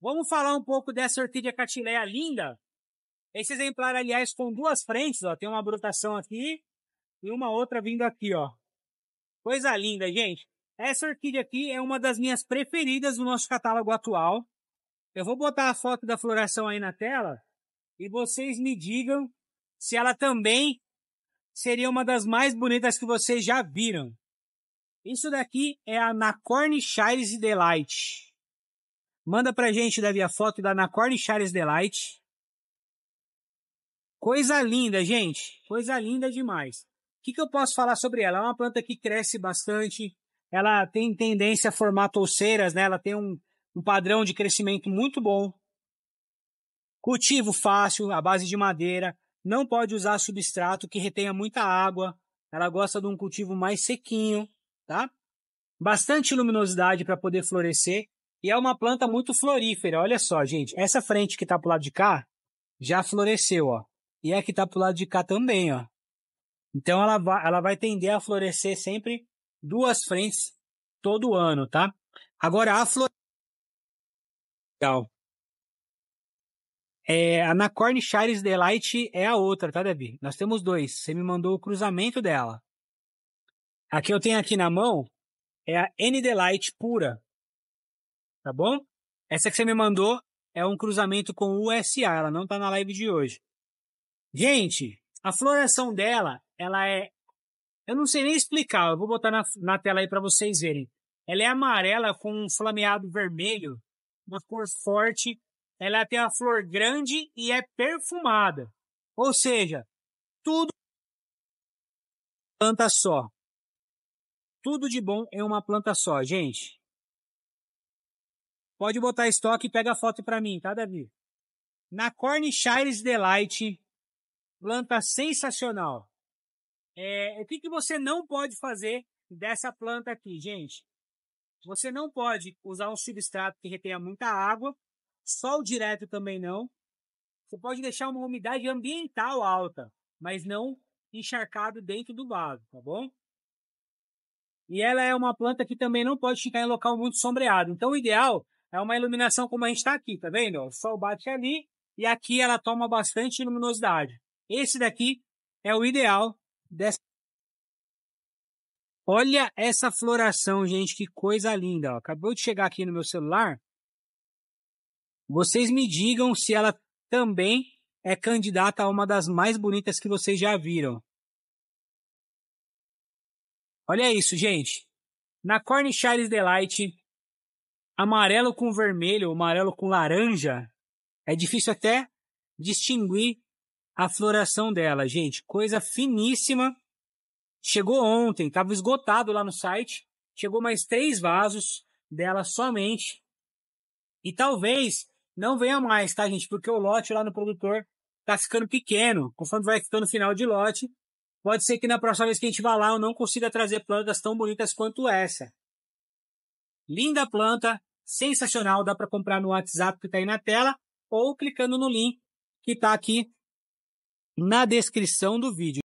Vamos falar um pouco dessa orquídea catileia linda. Esse exemplar, aliás, com duas frentes, ó. Tem uma brotação aqui e uma outra vindo aqui, ó. Coisa linda, gente. Essa orquídea aqui é uma das minhas preferidas do nosso catálogo atual. Eu vou botar a foto da floração aí na tela e vocês me digam se ela também seria uma das mais bonitas que vocês já viram. Isso daqui é a Nacorn Shires Delight. Manda pra gente, Davi, a foto da Nacorne Charles Delight. Coisa linda, gente. Coisa linda demais. O que, que eu posso falar sobre ela? É uma planta que cresce bastante. Ela tem tendência a formar touceiras, né? Ela tem um, um padrão de crescimento muito bom. Cultivo fácil, à base de madeira. Não pode usar substrato que retenha muita água. Ela gosta de um cultivo mais sequinho, tá? Bastante luminosidade para poder florescer. E é uma planta muito florífera. Olha só, gente. Essa frente que tá pro lado de cá já floresceu, ó. E a é que tá pro lado de cá também, ó. Então ela vai, ela vai tender a florescer sempre duas frentes todo ano, tá? Agora a flor legal. É, a Nacorn Shires Delight é a outra, tá, Debbie? Nós temos dois. Você me mandou o cruzamento dela. A que eu tenho aqui na mão é a N Delight pura tá bom? Essa que você me mandou é um cruzamento com o USA, ela não tá na live de hoje. Gente, a floração dela, ela é. Eu não sei nem explicar, eu vou botar na, na tela aí para vocês verem. Ela é amarela com um flameado vermelho, uma cor forte. Ela tem a flor grande e é perfumada. Ou seja, tudo planta só. Tudo de bom em uma planta só, gente. Pode botar estoque e pega a foto para mim, tá, Davi? Na Cornishires Delight, planta sensacional. É, o que, que você não pode fazer dessa planta aqui, gente? Você não pode usar um substrato que retenha muita água, sol direto também não. Você pode deixar uma umidade ambiental alta, mas não encharcado dentro do vaso, tá bom? E ela é uma planta que também não pode ficar em local muito sombreado. Então, o ideal é uma iluminação como a gente está aqui, tá vendo? O sol bate ali e aqui ela toma bastante luminosidade. Esse daqui é o ideal dessa. Olha essa floração, gente, que coisa linda. Ó. Acabou de chegar aqui no meu celular. Vocês me digam se ela também é candidata a uma das mais bonitas que vocês já viram. Olha isso, gente. Na Cornish Charles Delight, amarelo com vermelho, amarelo com laranja, é difícil até distinguir a floração dela, gente. Coisa finíssima. Chegou ontem, estava esgotado lá no site. Chegou mais três vasos dela somente. E talvez não venha mais, tá, gente? Porque o lote lá no produtor tá ficando pequeno. Conforme vai ficando final de lote, pode ser que na próxima vez que a gente vá lá eu não consiga trazer plantas tão bonitas quanto essa. Linda planta, sensacional, dá para comprar no WhatsApp que está aí na tela ou clicando no link que está aqui na descrição do vídeo.